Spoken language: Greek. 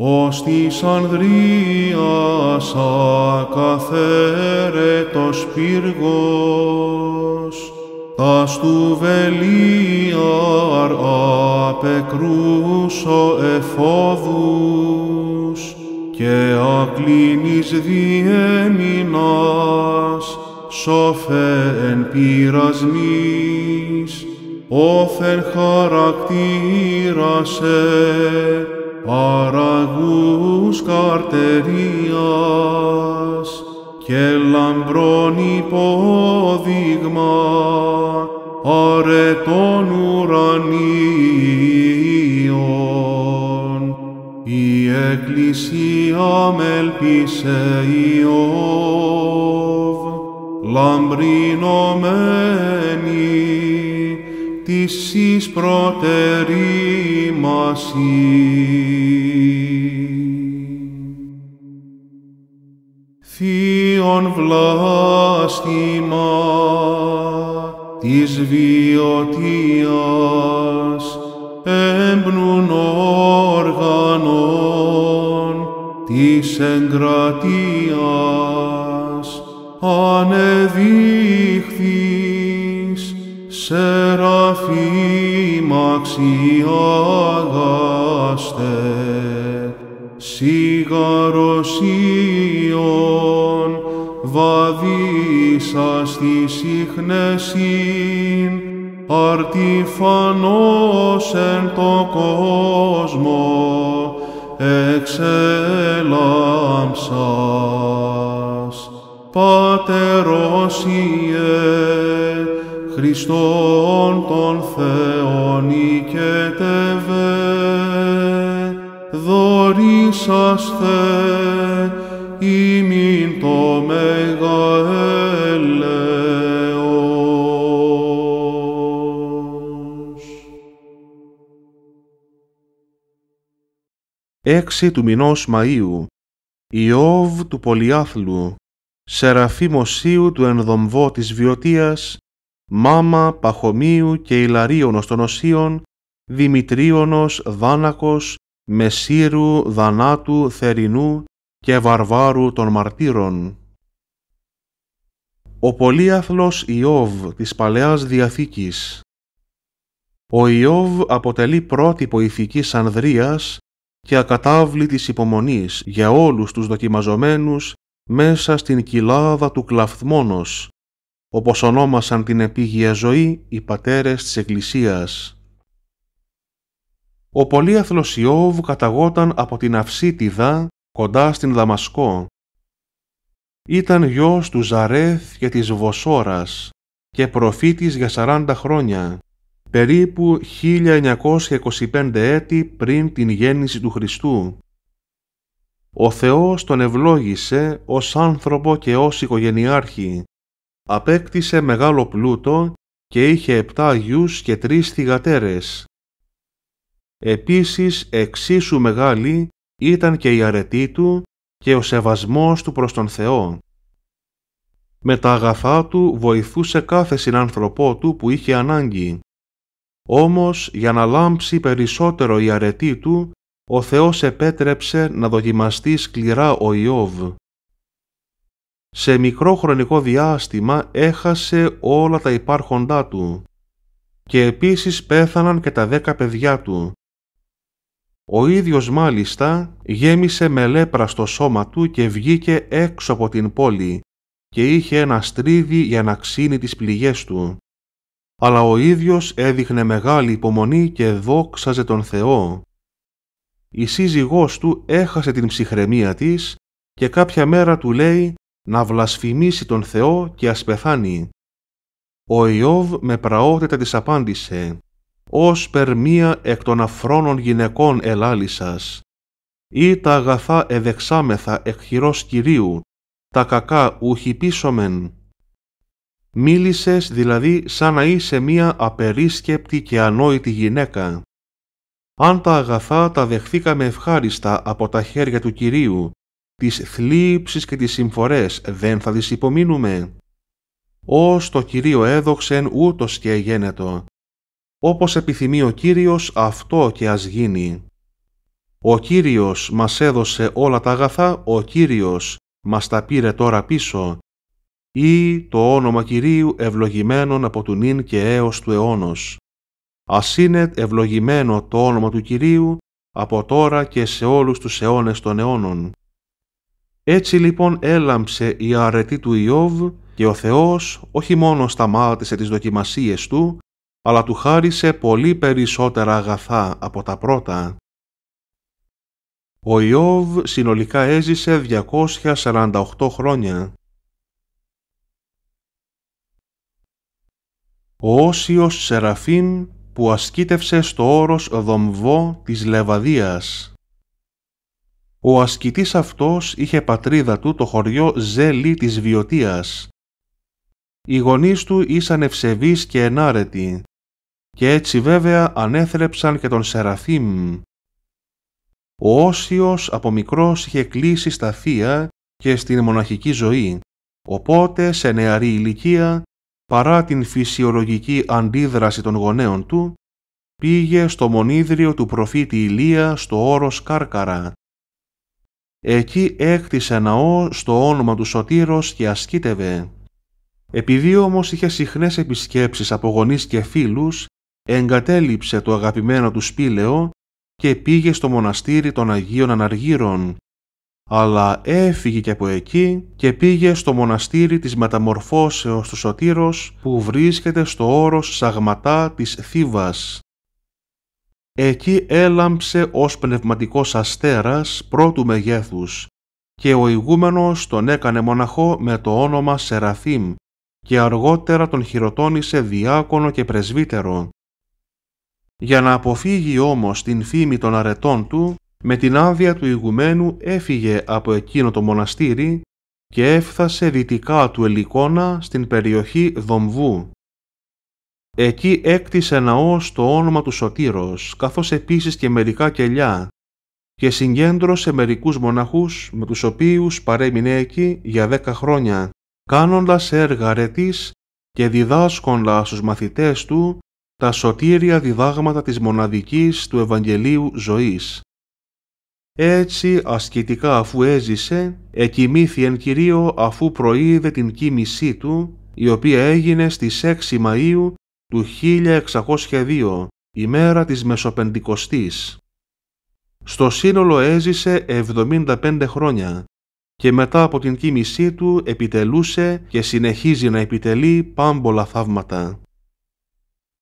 ως της Ανδρείας ακαθαίρετος πύργος, τας του βελίαρ απεκρούσω εφόδους, και ακλίνης διέμεινας, σοφέ εν πειρασμής, όθεν χαρακτήρασε, παρά αγούς καρτερίας και λαμπρόν υπόδειγμα αρετών ουρανίων. Η Εκκλησία μελπίσε Ιώβ, λαμπρινωμένη της εις προτερήμασης. θείον βλάστημα της βιωτίας έμπνουν όργανων της εγκρατείας ανεδείχθης σε ραφή σίγαρος βαδίσα βαδίσας τη συχνεσίν αρτιφανός εν το κόσμο, εξέλαμψας. Πατερός Χριστόν τον Θεό, ή μην το μεγα Έξι του μηνός Μαΐου, Ιώβ του Πολιάθλου, Σεραφή Μωσίου του Ενδομβό της Βιωτίας, Μάμα Παχομίου και Ιλαρίωνος των Οσίων, Δημητρίωνος Δάνακος, μεσήρου δανάτου θερινού και βαρβάρου των μαρτύρων. Ο πολύαθλος Ιώβ της Παλαιάς Διαθήκης Ο Ιώβ αποτελεί πρότυπο ηθικής ανδρείας και ακατάβλητης υπομονής για όλους τους δοκιμαζομένους μέσα στην κοιλάδα του κλαφθμόνος, όπως ονόμασαν την επίγεια ζωή οι πατέρες της Εκκλησίας. Ο πολύαθλος Ιώβ καταγόταν από την Αυσίτιδα κοντά στην Δαμασκό. Ήταν γιος του Ζαρέθ και της Βοσόρας και προφήτης για 40 χρόνια, περίπου 1925 έτη πριν την γέννηση του Χριστού. Ο Θεός τον ευλόγησε ως άνθρωπο και ως οικογενειάρχη. Απέκτησε μεγάλο πλούτο και είχε επτά γιους και τρεις θυγατέρες, Επίσης εξίσου μεγάλη ήταν και η αρετή του και ο σεβασμός του προς τον Θεό. Με τα αγαθά του βοηθούσε κάθε συνάνθρωπό του που είχε ανάγκη. Όμως για να λάμψει περισσότερο η αρετή του, ο Θεός επέτρεψε να δοκιμαστεί σκληρά ο Ιώβ. Σε μικρό χρονικό διάστημα έχασε όλα τα υπάρχοντά του και επίσης πέθαναν και τα δέκα παιδιά του. Ο ίδιος μάλιστα γέμισε με λέπρα στο σώμα του και βγήκε έξω από την πόλη και είχε ένα στρίδι για να ξύνει τις πληγές του. Αλλά ο ίδιος έδειχνε μεγάλη υπομονή και δόξαζε τον Θεό. Η σύζυγός του έχασε την ψυχραιμία της και κάποια μέρα του λέει να βλασφημίσει τον Θεό και ας πεθάνει. Ο Ιώβ με πραότητα της απάντησε ως περ μία εκ των αφρόνων γυναικών ελάλησας, ή τα αγαθά εδεξάμεθα εκ χειρός Κυρίου, τα κακά ουχι πίσωμεν. Μίλησες δηλαδή σαν να είσαι μία απερίσκεπτη και ανόητη γυναίκα. Αν τα αγαθά τα δεχθήκαμε ευχάριστα από τα χέρια του Κυρίου, τις θλίψεις και τις συμφορές δεν θα τις υπομείνουμε. Ως το Κυρίο έδοξεν ούτως και γένετο όπως επιθυμεί ο Κύριος αυτό και ας γίνει. Ο Κύριος μας έδωσε όλα τα αγαθά, ο Κύριος μας τα πήρε τώρα πίσω, ή το όνομα Κυρίου ευλογημένον από του νυν και έως του αιώνος. Ας είναι ευλογημένο το όνομα του Κυρίου από τώρα και σε όλους τους αιώνες των αιώνων. Έτσι λοιπόν έλαμψε η αρετή του Ιώβ και ο Θεός όχι μόνος σταμάτησε τις δοκιμασίες του, αλλά του χάρισε πολύ περισσότερα αγαθά από τα πρώτα. Ο Ιώβ συνολικά έζησε 248 χρόνια. Ο Όσιος Σεραφείμ που ασκήτευσε στο όρος Δομβό της Λεβαδίας. Ο ασκητής αυτός είχε πατρίδα του το χωριό Ζέλη της Βιωτίας, οι γονείς του ήσαν ευσεβείς και ενάρετοι και έτσι βέβαια ανέθρεψαν και τον Σεραθήμ. Ο Όσιος από μικρός είχε κλείσει στα θεία και στην μοναχική ζωή, οπότε σε νεαρή ηλικία, παρά την φυσιολογική αντίδραση των γονέων του, πήγε στο μονίδριο του προφήτη Ηλία στο όρος Κάρκαρα. Εκεί έκτισε ναό στο όνομα του Σωτήρος και ασκήτευε. Επειδή όμως είχε συχνές επισκέψεις από γονείς και φίλους, εγκατέλειψε το αγαπημένο του σπήλαιο και πήγε στο μοναστήρι των Αγίων Αναργύρων, αλλά έφυγε και από εκεί και πήγε στο μοναστήρι της μεταμορφώσεως του Σωτήρος που βρίσκεται στο όρος Σαγματά της Θήβας. Εκεί έλαμψε ως πνευματικός αστέρας πρώτου μεγέθους και ο ηγούμενος τον έκανε μοναχό με το όνομα Σεραθήμ και αργότερα τον χειροτώνησε διάκονο και πρεσβύτερο. Για να αποφύγει όμως την φήμη των αρετών του, με την άδεια του ηγουμένου έφυγε από εκείνο το μοναστήρι και έφθασε δυτικά του Ελικόνα στην περιοχή Δομβού. Εκεί έκτισε ναός το όνομα του Σωτήρος, καθώς επίσης και μερικά κελιά και συγκέντρωσε μερικούς μοναχούς με τους οποίους παρέμεινε εκεί για δέκα χρόνια κάνοντας έργα αρετής και διδάσκοντα στους μαθητές του τα σωτήρια διδάγματα της μοναδικής του Ευαγγελίου ζωής. Έτσι ασκητικά αφού έζησε, εκοιμήθη εν Κυρίω αφού προείδε την κίνησή του, η οποία έγινε στις 6 Μαΐου του 1602, ημέρα της Μεσοπεντηκοστής. Στο σύνολο έζησε 75 χρόνια, και μετά από την κοίμησή του επιτελούσε και συνεχίζει να επιτελεί πάμπολα θαύματα.